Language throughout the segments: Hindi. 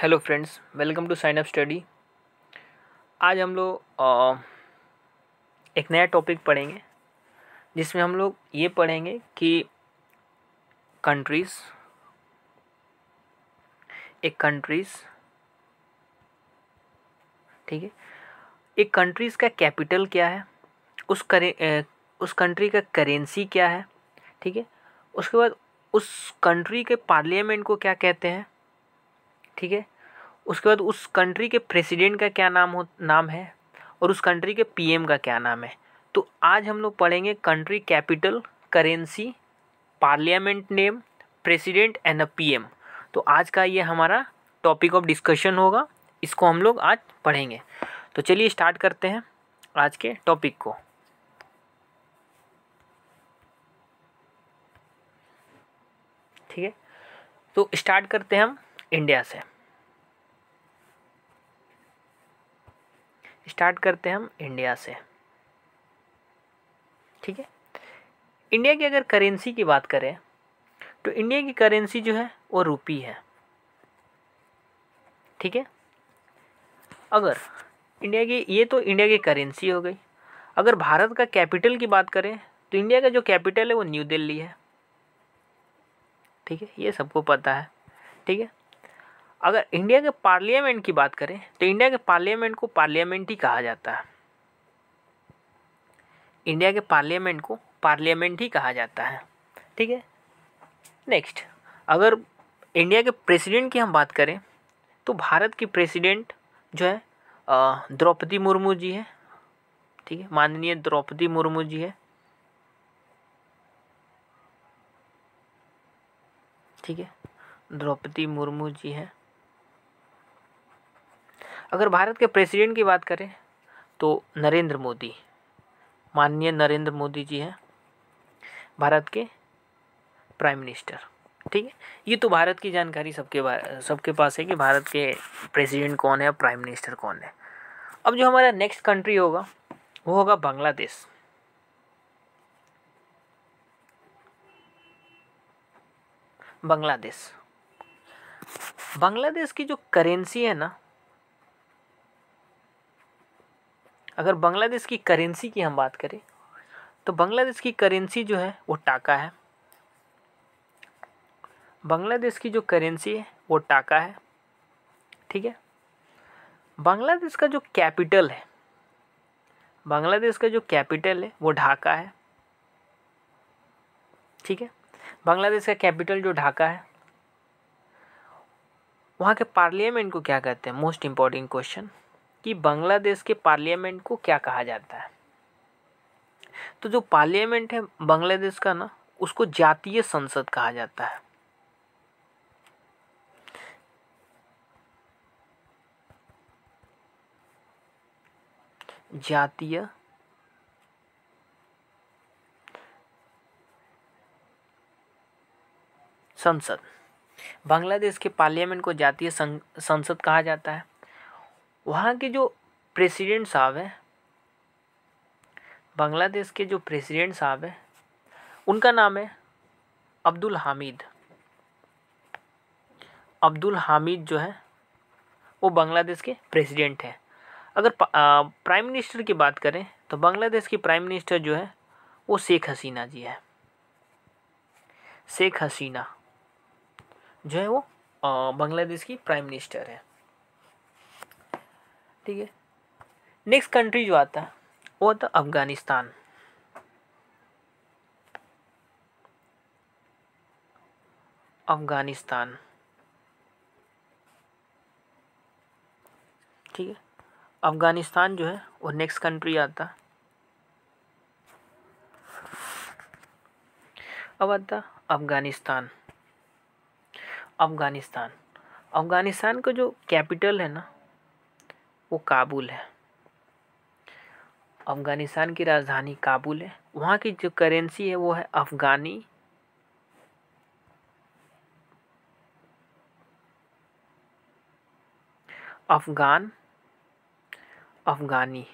hello friends welcome to sign up study आज हम लोग एक नया टॉपिक पढ़ेंगे जिसमें हम लोग ये पढ़ेंगे कि कंट्रीज़ एक कंट्रीज़ ठीक है एक कंट्रीज़ का कैपिटल क्या है उस करे उस कंट्री का करेंसी क्या है ठीक है उसके बाद उस कंट्री के पार्लियामेंट को क्या कहते हैं ठीक है उसके बाद उस कंट्री के प्रेसिडेंट का क्या नाम हो नाम है और उस कंट्री के पीएम का क्या नाम है तो आज हम लोग पढ़ेंगे country capital currency parliament name president and uh PM तो आज का ये हमारा टॉपिक ऑफ डिस्कशन होगा इसको हम लोग आज पढ़ेंगे तो चलिए स्टार्ट करते हैं आज के टॉपिक को ठीक है तो स्टार्ट करते हैं हम इंडिया से स्टार्ट करते हैं हम इंडिया से ठीक है इंडिया की अगर करेंसी की बात करें तो इंडिया की करेंसी जो है वो रुपी है ठीक है अगर इंडिया की ये तो इंडिया की करेंसी हो गई अगर भारत का कैपिटल की बात करें तो इंडिया का जो कैपिटल है वो न्यू दिल्ली है ठीक है ये सबको पता है ठीक है अगर इंडिया के पार्लियामेंट की बात करें तो इंडिया के पार्लियामेंट को पार्लियामेंट ही कहा जाता है इंडिया के पार्लियामेंट को पार्लियामेंट ही कहा जाता है ठीक है नेक्स्ट अगर इंडिया के प्रेसिडेंट की हम बात करें तो भारत की प्रेसिडेंट जो है द्रौपदी मुर्मू जी है ठीक है माननीय द्रौपदी मुर्मू जी है ठीक है द्रौपदी मुर्मू जी हैं अगर भारत के प्रेसिडेंट की बात करें तो नरेंद्र मोदी माननीय नरेंद्र मोदी जी हैं भारत के प्राइम मिनिस्टर ठीक है ये तो भारत की जानकारी सबके सबके पास है कि भारत के प्रेसिडेंट कौन है और प्राइम मिनिस्टर कौन है अब जो हमारा नेक्स्ट कंट्री होगा वो होगा बांग्लादेश बांग्लादेश बांग्लादेश की जो करेंसी है ना अगर बांग्लादेश की करेंसी की हम बात करें तो बांग्लादेश की करेंसी जो है वो टाका है बांग्लादेश की जो करेंसी है वो टाका है ठीक है बांग्लादेश का जो कैपिटल है बांग्लादेश का जो कैपिटल है वो ढाका है ठीक है बांग्लादेश का कैपिटल जो ढाका है वहाँ के पार्लियामेंट को क्या कहते हैं मोस्ट इम्पॉर्टेंट क्वेश्चन कि बांग्लादेश के पार्लियामेंट को क्या कहा जाता है तो जो पार्लियामेंट है बांग्लादेश का ना उसको जातीय संसद कहा जाता है जातीय संसद बांग्लादेश के पार्लियामेंट को जातीय संसद कहा जाता है वहाँ के जो प्रेसिडेंट साहब हैं बांग्लादेश के जो प्रेसिडेंट साहब हैं उनका नाम है अब्दुल हामिद अब्दुल हामिद जो है वो बांग्लादेश के प्रेसिडेंट हैं अगर प्राइम मिनिस्टर की बात करें तो बांग्लादेश की प्राइम मिनिस्टर जो है वो शेख हसीना जी है शेख हसीना जो है वो बांग्लादेश की प्राइम मिनिस्टर है ठीक है नेक्स्ट कंट्री जो आता है वो था अफगानिस्तान अफगानिस्तान ठीक है अफगानिस्तान जो है वो नेक्स्ट कंट्री आता अब आता अफगानिस्तान अफगानिस्तान अफगानिस्तान का जो कैपिटल है ना वो काबुल है अफ़गानिस्तान की राजधानी काबुल है वहाँ की जो करेंसी है वो है अफ़गानी अफ़गान अफ़गानी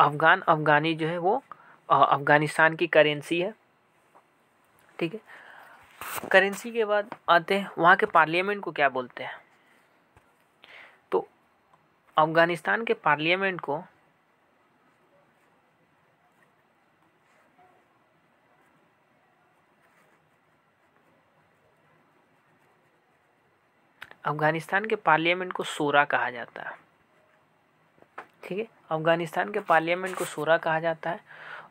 अफ़गान अफ़गानी जो है वो अफ़गानिस्तान की करेंसी है ठीक है करेंसी के बाद आते हैं वहाँ के पार्लियामेंट को क्या बोलते हैं अफगानिस्तान के पार्लियामेंट को अफगानिस्तान के पार्लियामेंट को सोरा कहा जाता है ठीक है अफगानिस्तान के पार्लियामेंट को सोरा कहा जाता है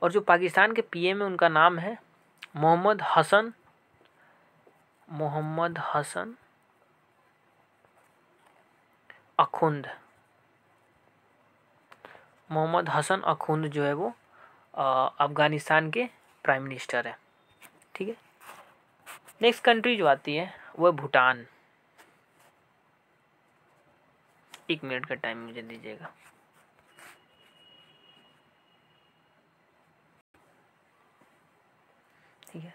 और जो पाकिस्तान के पीएम है उनका नाम है मोहम्मद हसन मोहम्मद हसन अखुंद मोहम्मद हसन अखुंद जो है वो अफ़गानिस्तान के प्राइम मिनिस्टर है ठीक है नेक्स्ट कंट्री जो आती है वह भूटान एक मिनट का टाइम मुझे दीजिएगा ठीक है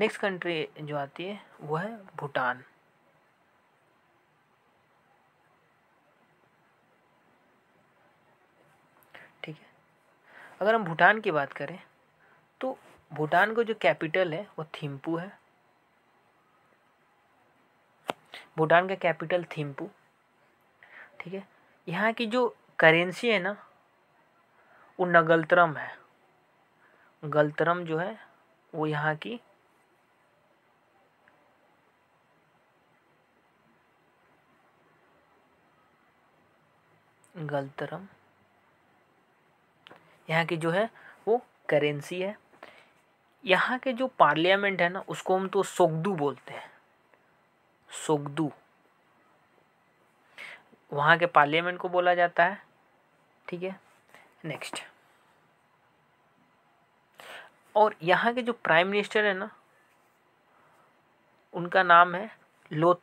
नेक्स्ट कंट्री जो आती है वो है भूटान अगर हम भूटान की बात करें तो भूटान का जो कैपिटल है वो थिम्पू है भूटान का कैपिटल थिम्पू ठीक है यहाँ की जो करेंसी है ना वो नगलतरम है गलतरम जो है वो यहाँ की गलतरम यहाँ की जो है वो करेंसी है यहाँ के जो पार्लियामेंट है ना उसको हम तो सोगदू बोलते हैं सोगदू वहाँ के पार्लियामेंट को बोला जाता है ठीक है नेक्स्ट और यहाँ के जो प्राइम मिनिस्टर है ना उनका नाम है लोत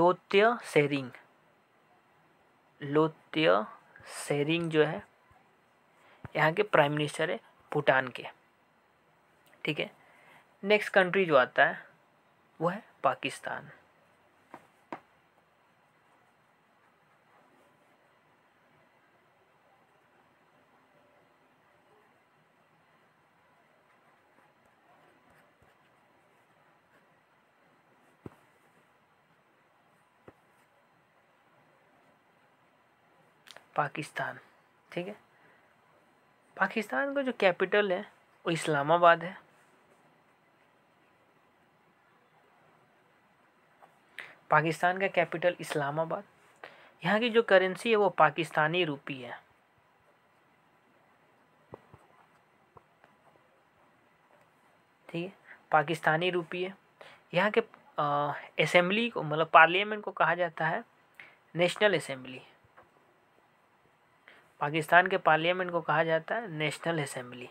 लोत्य सेरिंग लोत्य सेरिंग जो है यहाँ के प्राइम मिनिस्टर है भूटान के ठीक है नेक्स्ट कंट्री जो आता है वो है पाकिस्तान पाकिस्तान ठीक है पाकिस्तान का जो कैपिटल है वो इस्लामाबाद है पाकिस्तान का कैपिटल इस्लामाबाद यहाँ की जो करेंसी है वो पाकिस्तानी रुपी है ठीक है पाकिस्तानी रुपी है यहाँ के असेंबली को मतलब पार्लियामेंट को कहा जाता है नेशनल असेंबली पाकिस्तान के पार्लियामेंट को कहा जाता है नेशनल असेंबली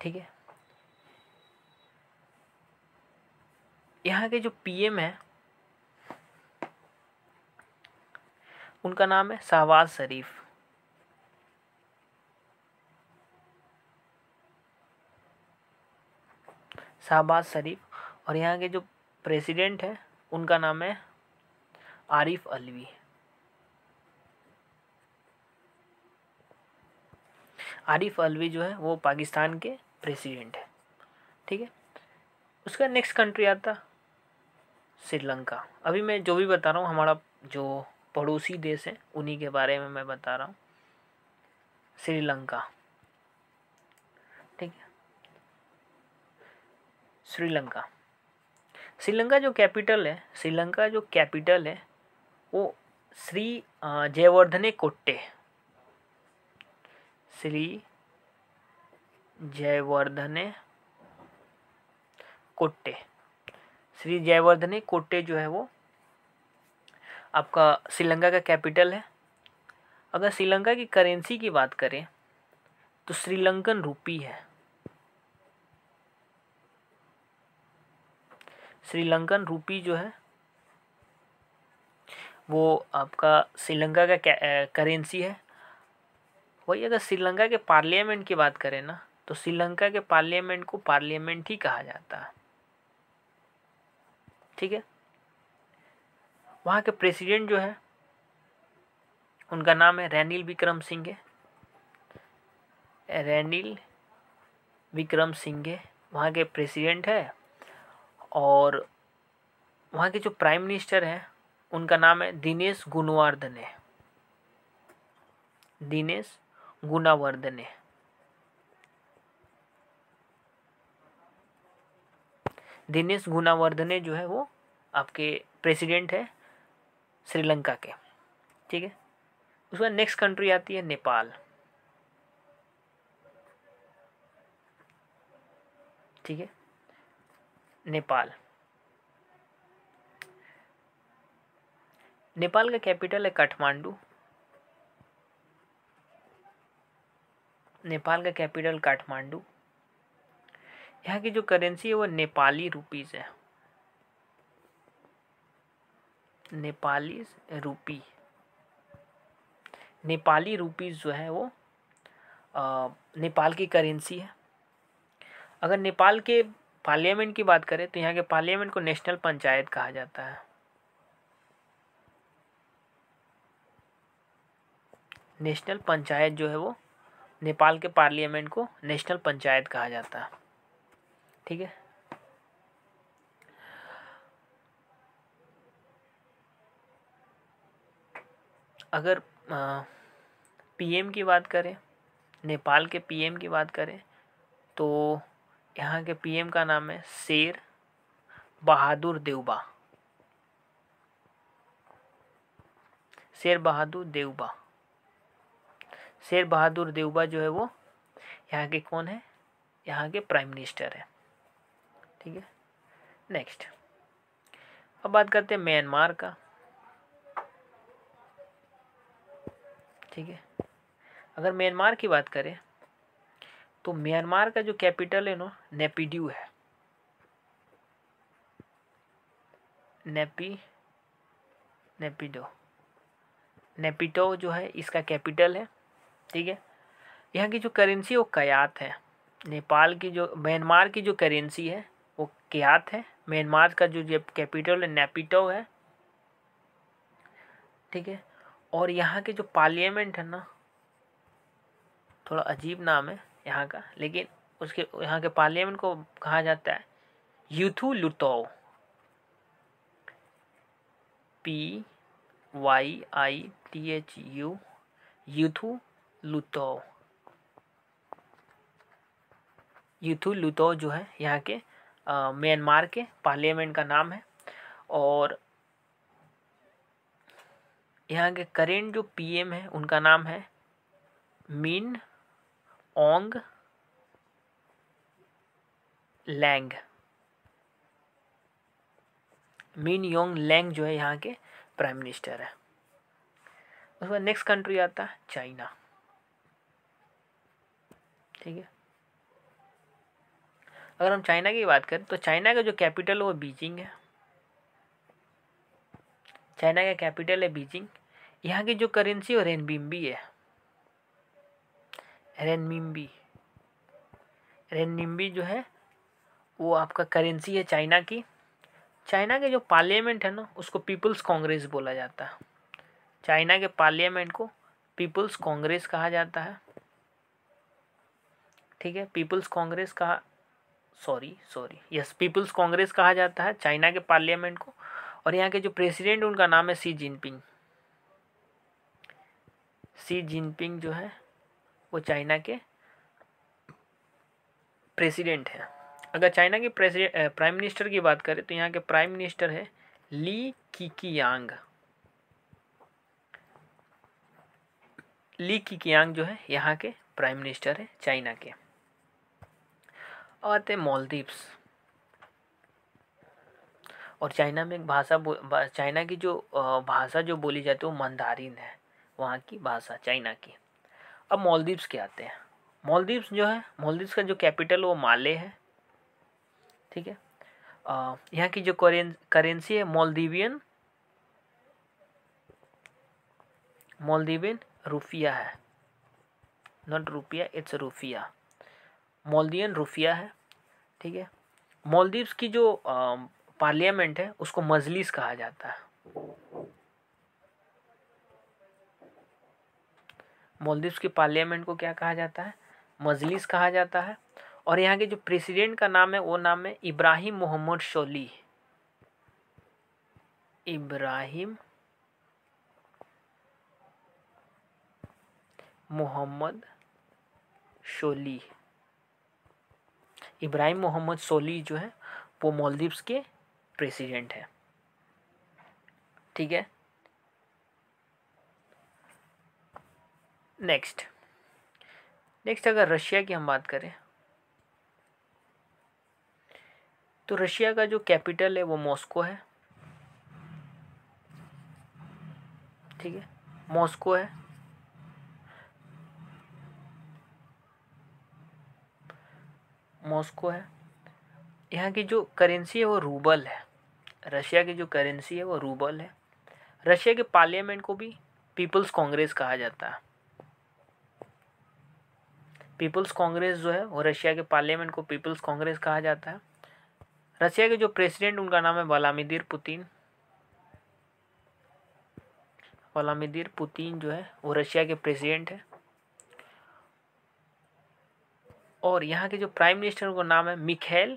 ठीक है यहाँ के जो पीएम है उनका नाम है शहबाज शरीफ शहबाज शरीफ और यहाँ के जो प्रेसिडेंट हैं उनका नाम है आरिफ अलवी आरिफ अलवी जो है वो पाकिस्तान के प्रेसिडेंट है ठीक है उसका नेक्स्ट कंट्री आता श्रीलंका अभी मैं जो भी बता रहा हूँ हमारा जो पड़ोसी देश है उन्हीं के बारे में मैं बता रहा हूँ श्रीलंका ठीक है श्रीलंका श्रीलंका जो कैपिटल है श्रीलंका जो कैपिटल है वो श्री जयवर्धने कोट्टे श्री जयवर्धने कोट्टे श्री जयवर्धने कोट्टे जो है वो आपका श्रीलंका का कैपिटल है अगर श्रीलंका की करेंसी की बात करें तो श्रीलंकन रूपी है श्रीलंकन रूपी जो है वो आपका श्रीलंका का करेंसी है वही अगर श्रीलंका के पार्लियामेंट की बात करें ना तो श्रीलंका के पार्लियामेंट को पार्लियामेंट ही कहा जाता है ठीक है वहाँ के प्रेसिडेंट जो है उनका नाम है रैनिल विक्रम सिंघे रैनिल विक्रम सिंघे वहाँ के प्रेसिडेंट है और वहाँ के जो प्राइम मिनिस्टर हैं उनका नाम है दिनेश है दिनेश है दिनेश गुनावर्धने जो है वो आपके प्रेसिडेंट है श्रीलंका के ठीक है उसके बाद नेक्स्ट कंट्री आती है नेपाल ठीक है नेपाल नेपाल का कैपिटल है काठमांडू नेपाल का कैपिटल काठमांडू यहाँ की जो करेंसी है वो नेपाली रुपीज़ है नेपाली रूपी नेपाली रूपीज़ जो है वो आ, नेपाल की करेंसी है अगर नेपाल के पार्लियामेंट की बात करें तो यहाँ के पार्लियामेंट को नेशनल पंचायत कहा जाता है नेशनल पंचायत जो है वो नेपाल के पार्लियामेंट को नेशनल पंचायत कहा जाता है ठीक है अगर पीएम की बात करें नेपाल के पीएम की बात करें तो यहाँ के पीएम का नाम है शेर बहादुर देवबा शेर बहादुर देवबा शेर बहादुर देवबा जो है वो यहाँ के कौन है यहाँ के प्राइम मिनिस्टर है ठीक है नेक्स्ट अब बात करते हैं म्यांमार का ठीक है अगर म्यांमार की बात करें तो म्यांमार का जो कैपिटल है ना नेपिड्यू है नेपी नेपिडो नेपिटो जो है इसका कैपिटल है ठीक है यहाँ की जो करेंसी वो कयात है नेपाल की जो म्यांमार की जो करेंसी है वो कयात है म्यांमार का जो कैपिटल है नेपिटो है ठीक है और यहाँ के जो पार्लियामेंट है ना थोड़ा अजीब नाम है यहाँ का लेकिन उसके यहाँ के पार्लियामेंट को कहा जाता है Pyithu Hluttaw P Y I T H U Pyithu Hluttaw Pyithu तो लुतो जो है यहाँ के म्यांमार के पार्लियामेंट का नाम है और यहाँ के करेंट जो पीएम है उनका नाम है Min Aung Hlaing Min Aung Hlaing जो है यहाँ के प्राइम मिनिस्टर है उसके बाद नेक्स्ट कंट्री आता है चाइना ठीक है अगर हम चाइना की बात करें तो चाइना का जो कैपिटल है वो बीजिंग है चाइना का कैपिटल है बीजिंग यहाँ की जो करेंसी वो रेनबिम्बी है रेनबिम्बी रेनमिम्बी जो है वो आपका करेंसी है चाइना की चाइना के जो पार्लियामेंट है ना उसको पीपल्स कांग्रेस बोला जाता है चाइना के पार्लियामेंट को पीपल्स कांग्रेस कहा जाता है ठीक है पीपल्स कांग्रेस कहा sorry sorry yes people's congress कहा जाता है चाइना के पार्लियामेंट को और यहाँ के जो प्रेसिडेंट उनका नाम है सी जिनपिंग सी जिनपिंग जो है वो चाइना के प्रेसिडेंट हैं अगर चाइना के प्रेसिडेंट प्राइम मिनिस्टर की बात करें तो यहाँ के प्राइम मिनिस्टर है ली कीकियांग ली कीकियांग जो है यहाँ के प्राइम मिनिस्टर है चाइना के और थे मॉलदीव्स और चाइना में एक भाषा चाइना की जो भाषा जो बोली जाती है वो मंदारिन है वहाँ की भाषा चाइना की अब मॉलदीव्स के आते हैं मॉलदीव्स जो है मालदीव्स का जो कैपिटल वो माले है ठीक है यहाँ की जो करें करेंसी है मालदीवियन मालदीवियन रुफिया है नॉट रुपया इट्स रुफिया मोलदियन रूफिया है ठीक है मोलदीव की जो पार्लियामेंट है उसको मजलिस कहा जाता है मोलदीव की पार्लियामेंट को क्या कहा जाता है मजलिस कहा जाता है और यहाँ के जो प्रेसिडेंट का नाम है वो नाम है इब्राहिम मोहम्मद शोली इब्राहिम मोहम्मद शोली इब्राहिम मोहम्मद सोली जो है वो मालदीव्स के प्रेसिडेंट हैं ठीक है नेक्स्ट नेक्स्ट अगर रशिया की हम बात करें तो रशिया का जो कैपिटल है वो मॉस्को है ठीक है मॉस्को है मॉस्को है यहाँ की जो करेंसी है वो रूबल है रशिया की जो करेंसी है वो रूबल है रशिया के पार्लियामेंट को भी पीपल्स कांग्रेस कहा जाता है पीपल्स कांग्रेस जो है वो रशिया के पार्लियामेंट को पीपल्स कांग्रेस कहा जाता है रशिया के जो प्रेसिडेंट उनका नाम है वलामिदिर पुतिन वलामिदिर पुतिन जो है वो रशिया के प्रेसिडेंट है और यहाँ के जो प्राइम मिनिस्टर का नाम है Mikhail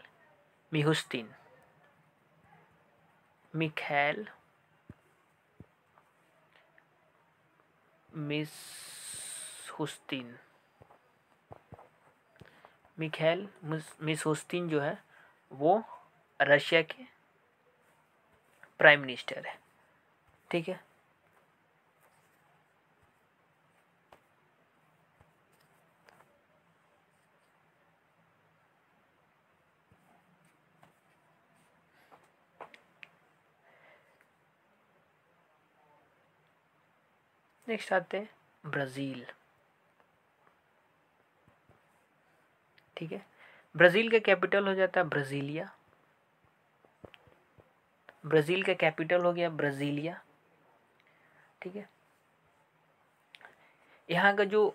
Mishustin Mikhail Mishustin Mikhail Mishustin जो है वो रशिया के प्राइम मिनिस्टर है ठीक है नेक्स्ट आते हैं ब्राज़ील ठीक है ब्राज़ील का कैपिटल हो जाता है ब्राज़ीलिया ब्राज़ील का कैपिटल हो गया ब्राज़ीलिया ठीक है यहाँ का जो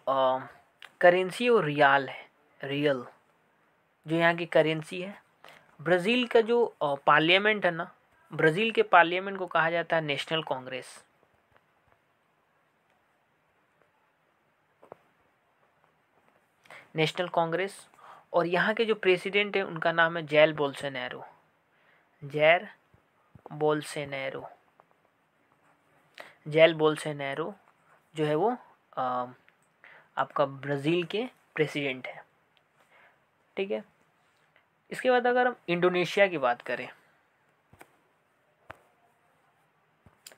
करेंसी वो रियाल है रियल जो यहाँ की करेंसी है ब्राज़ील का जो पार्लियामेंट है ना ब्राज़ील के पार्लियामेंट को कहा जाता है नेशनल कांग्रेस नेशनल कांग्रेस और यहाँ के जो प्रेसिडेंट हैं उनका नाम है Jair Bolsonaro Jair Bolsonaro Jair Bolsonaro जो है वो आ, आपका ब्राज़ील के प्रेसिडेंट है ठीक है इसके बाद अगर हम इंडोनेशिया की बात करें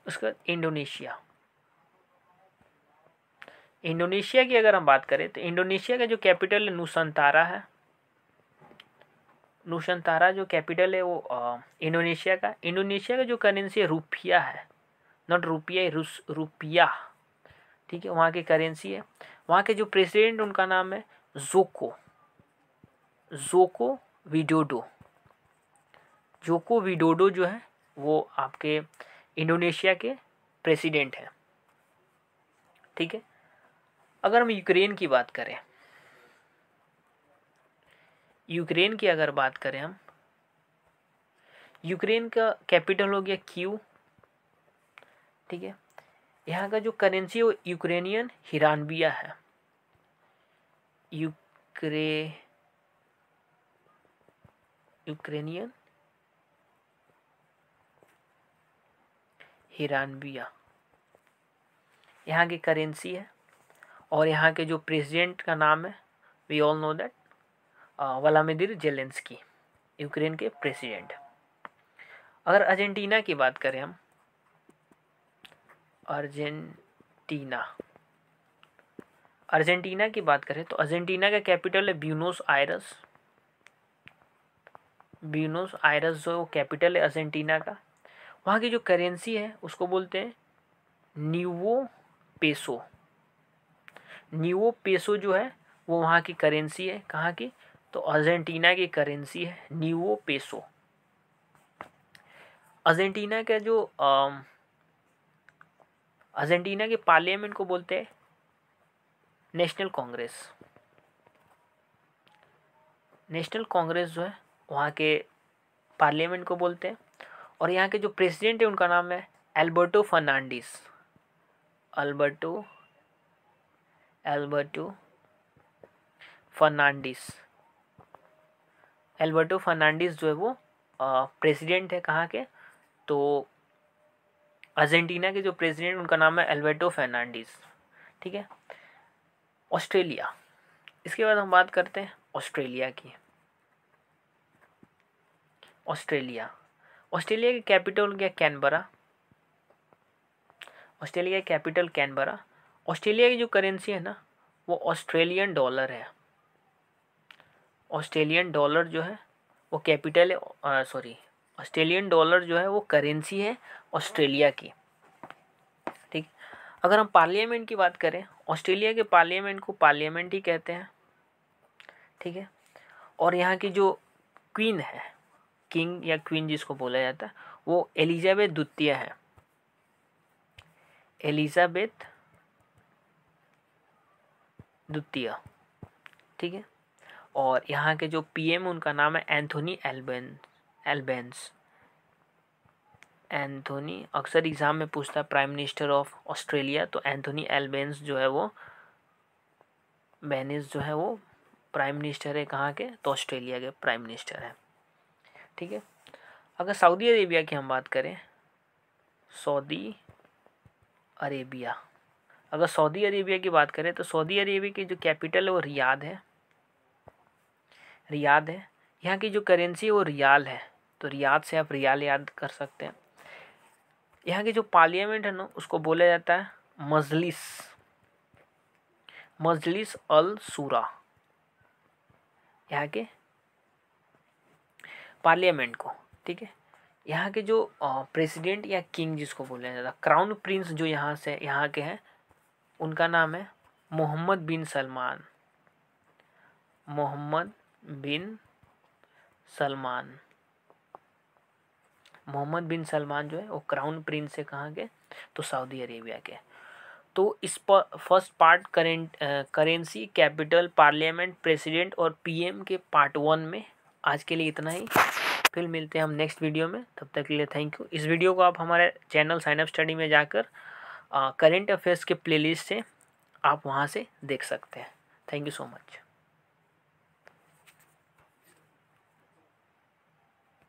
उसके बाद इंडोनेशिया इंडोनेशिया की अगर हम बात करें तो इंडोनेशिया का जो कैपिटल है नुसंतारा है नुसंतारा जो कैपिटल है वो इंडोनेशिया का इंडोनेशिया का जो करेंसी है रुपया है नॉट रुपया रुस रुपया ठीक है वहाँ की करेंसी है वहाँ के जो प्रेसिडेंट उनका नाम है जोको जोको विडोडो जोको विडोडो जो है वो आपके इंडोनेशिया के प्रेसिडेंट हैं ठीक है अगर हम यूक्रेन की बात करें यूक्रेन की अगर बात करें हम यूक्रेन का कैपिटल हो गया क्यू ठीक है यहाँ का जो करेंसी है वो यूक्रेनियन हिरानबिया है यूक्रे यूक्रेनियन हिरानबिया यहाँ की करेंसी है और यहाँ के जो प्रेसिडेंट का नाम है we all know that Volodymyr Zelenskyy Ukraine के प्रेसिडेंट अगर अर्जेंटीना की बात करें हम अर्जेंटीना अर्जेंटीना की बात करें तो अर्जेंटीना का कैपिटल है ब्यूनोस आयरस ब्यूनोस आयरस जो कैपिटल है अर्जेंटीना का वहाँ की जो करेंसी है उसको बोलते हैं न्यूवो पेसो न्यू पेसो जो है वो वहाँ की करेंसी है कहाँ की तो अर्जेंटीना की करेंसी है न्यू पेसो अर्जेंटीना का जो अर्जेंटीना के पार्लियामेंट को बोलते हैं नेशनल कांग्रेस नेशनल कांग्रेस जो है वहाँ के पार्लियामेंट को बोलते हैं और यहाँ के जो प्रेसिडेंट है उनका नाम है Alberto Fernandez Alberto Alberto Fernandez Alberto Fernandez जो है वो प्रेसिडेंट है कहाँ के तो अर्जेंटीना के जो प्रेसिडेंट उनका नाम है एल्बर्टो फर्नांडिस ठीक है ऑस्ट्रेलिया इसके बाद हम बात करते हैं ऑस्ट्रेलिया की ऑस्ट्रेलिया ऑस्ट्रेलिया के कैपिटल क्या Canberra Australia capital Canberra Australia की जो करेंसी है ना वो ऑस्ट्रेलियन डॉलर है ऑस्ट्रेलियन डॉलर जो है वो कैपिटल है सॉरी ऑस्ट्रेलियन डॉलर जो है वो करेंसी है ऑस्ट्रेलिया की ठीक अगर हम पार्लियामेंट की बात करें ऑस्ट्रेलिया के पार्लियामेंट को पार्लियामेंट ही कहते हैं ठीक है और यहाँ की जो क्वीन है किंग या क्वीन जिसको बोला जाता है वो एलिजाबेथ द्वितीय है एलिजाबेथ द्वितीय ठीक है और यहाँ के जो पीएम उनका नाम है एंथोनी एल्बेन एल्बेंस एंथोनी अक्सर एग्ज़ाम में पूछता है प्राइम मिनिस्टर ऑफ ऑस्ट्रेलिया तो एंथोनी एल्बेंस जो है वो बेनिस जो है वो प्राइम मिनिस्टर है कहाँ के तो ऑस्ट्रेलिया के प्राइम मिनिस्टर है ठीक है अगर सऊदी अरेबिया की हम बात करें सऊदी अरेबिया अगर सऊदी अरेबिया की बात करें तो सऊदी अरेबिया की जो कैपिटल है वो रियाद है रियाद है यहाँ की जो करेंसी है वो रियाल है तो रियाद से आप रियाल याद कर सकते हैं यहाँ की जो पार्लियामेंट है ना उसको बोला जाता है मजलिस मजलिस अल सूरा यहाँ के पार्लियामेंट को ठीक है यहाँ के जो प्रेसिडेंट या किंग जिसको बोला जाता है क्राउन प्रिंस जो यहाँ से यहाँ के हैं उनका नाम है मोहम्मद बिन सलमान मोहम्मद बिन सलमान मोहम्मद बिन सलमान जो है वो क्राउन प्रिंस है कहाँ के तो सऊदी अरेबिया के तो इस first part current currency capital parliament president और पीएम के पार्ट वन में आज के लिए इतना ही फिर मिलते हैं हम नेक्स्ट वीडियो में तब तक के लिए थैंक यू इस वीडियो को आप हमारे चैनल साइनअप स्टडी में जाकर करेंट अफेयर्स के प्लेलिस्ट से आप वहाँ से देख सकते हैं थैंक यू सो मच